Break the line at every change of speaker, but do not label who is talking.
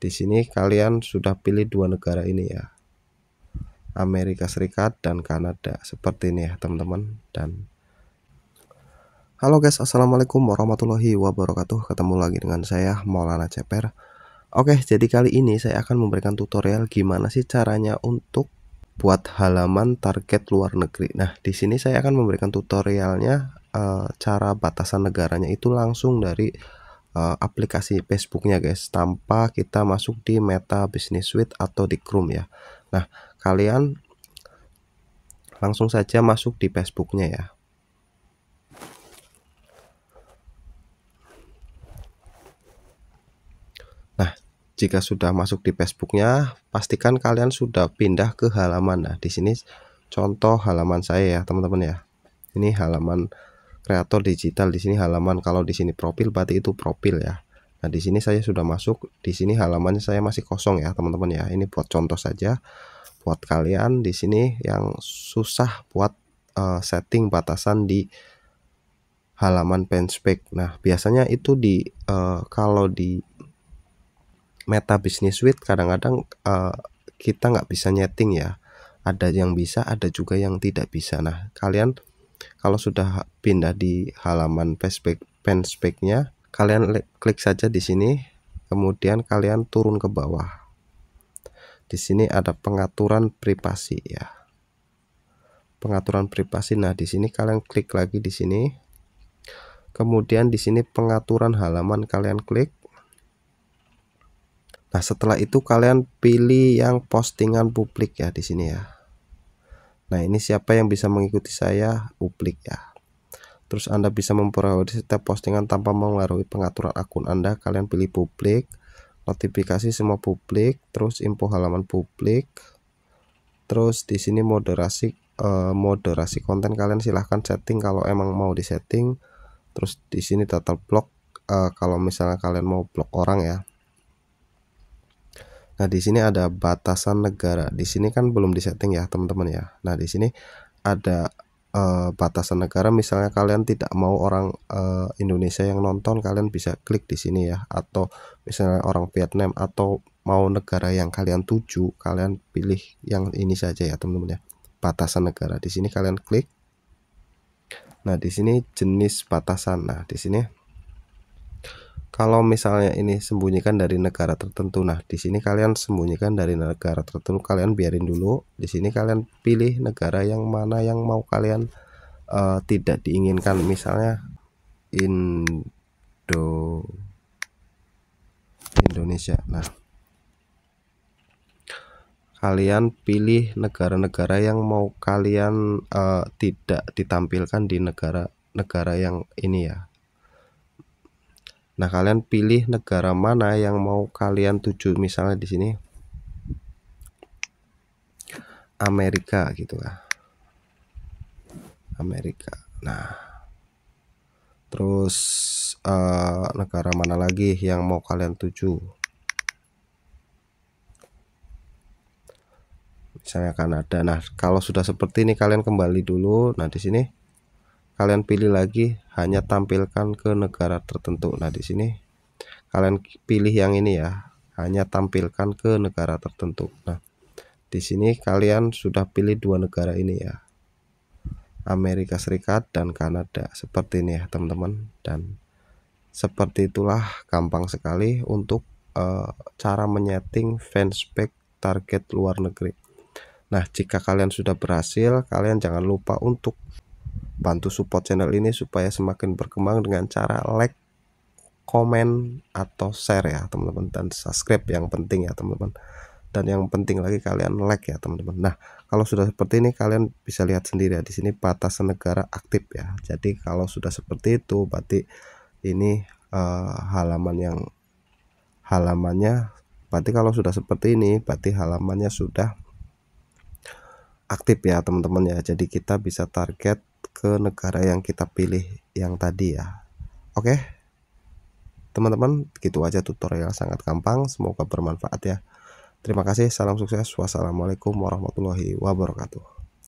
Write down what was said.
Di sini kalian sudah pilih dua negara ini ya. Amerika Serikat dan Kanada seperti ini ya teman-teman dan Halo guys assalamualaikum warahmatullahi wabarakatuh ketemu lagi dengan saya Maulana Ceper Oke jadi kali ini saya akan memberikan tutorial gimana sih caranya untuk buat halaman target luar negeri Nah di sini saya akan memberikan tutorialnya eh, cara batasan negaranya itu langsung dari uh, aplikasi Facebooknya guys tanpa kita masuk di Meta Business Suite atau di Chrome ya nah kalian langsung saja masuk di Facebooknya ya nah jika sudah masuk di Facebooknya pastikan kalian sudah pindah ke halaman nah di sini contoh halaman saya ya teman-teman ya ini halaman kreator digital di sini halaman kalau di sini profil berarti itu profil ya Nah, di sini saya sudah masuk. Di sini halamannya saya masih kosong ya, teman-teman ya. Ini buat contoh saja. Buat kalian di sini yang susah buat uh, setting batasan di halaman penspek Nah, biasanya itu di uh, kalau di Meta Business Suite kadang-kadang uh, kita nggak bisa nyeting ya. Ada yang bisa, ada juga yang tidak bisa. Nah, kalian kalau sudah pindah di halaman pen-speknya, kalian klik saja di sini, kemudian kalian turun ke bawah. Di sini ada pengaturan privasi ya. Pengaturan privasi. Nah, di sini kalian klik lagi di sini. Kemudian di sini pengaturan halaman kalian klik. Nah, setelah itu kalian pilih yang postingan publik ya di sini ya. Nah, ini siapa yang bisa mengikuti saya? Publik ya. Terus Anda bisa memperoleh setiap postingan tanpa mengaruhi pengaturan akun Anda. Kalian pilih publik, notifikasi semua publik, terus info halaman publik. Terus di sini moderasi eh, moderasi konten kalian silahkan setting kalau emang mau disetting. Terus di sini total blok eh, kalau misalnya kalian mau blok orang ya. Nah, di sini ada batasan negara. Di sini kan belum disetting ya, teman-teman ya. Nah, di sini ada uh, batasan negara misalnya kalian tidak mau orang uh, Indonesia yang nonton, kalian bisa klik di sini ya atau misalnya orang Vietnam atau mau negara yang kalian tuju, kalian pilih yang ini saja ya, teman-teman ya. Batasan negara. Di sini kalian klik. Nah, di sini jenis batasan. Nah, di sini kalau misalnya ini sembunyikan dari negara tertentu nah di sini kalian sembunyikan dari negara tertentu kalian biarin dulu di sini kalian pilih negara yang mana yang mau kalian uh, tidak diinginkan misalnya Indo Indonesia nah kalian pilih negara-negara yang mau kalian uh, tidak ditampilkan di negara-negara yang ini ya Nah, kalian pilih negara mana yang mau kalian tuju. Misalnya di sini Amerika gitu lah. Amerika. Nah, terus uh, negara mana lagi yang mau kalian tuju? Misalnya Kanada. Nah, kalau sudah seperti ini kalian kembali dulu. Nah, di sini kalian pilih lagi hanya tampilkan ke negara tertentu nah di sini kalian pilih yang ini ya hanya tampilkan ke negara tertentu nah di sini kalian sudah pilih dua negara ini ya Amerika Serikat dan Kanada seperti ini ya teman-teman dan seperti itulah gampang sekali untuk uh, cara menyeting fanspec target luar negeri nah jika kalian sudah berhasil kalian jangan lupa untuk bantu support channel ini supaya semakin berkembang dengan cara like, komen atau share ya teman-teman dan subscribe yang penting ya teman-teman dan yang penting lagi kalian like ya teman-teman. Nah kalau sudah seperti ini kalian bisa lihat sendiri ya di sini batas negara aktif ya. Jadi kalau sudah seperti itu berarti ini uh, halaman yang halamannya berarti kalau sudah seperti ini berarti halamannya sudah aktif ya teman-teman ya jadi kita bisa target ke negara yang kita pilih yang tadi ya. Oke. Teman-teman, gitu aja tutorial sangat gampang, semoga bermanfaat ya. Terima kasih, salam sukses. Wassalamualaikum warahmatullahi wabarakatuh.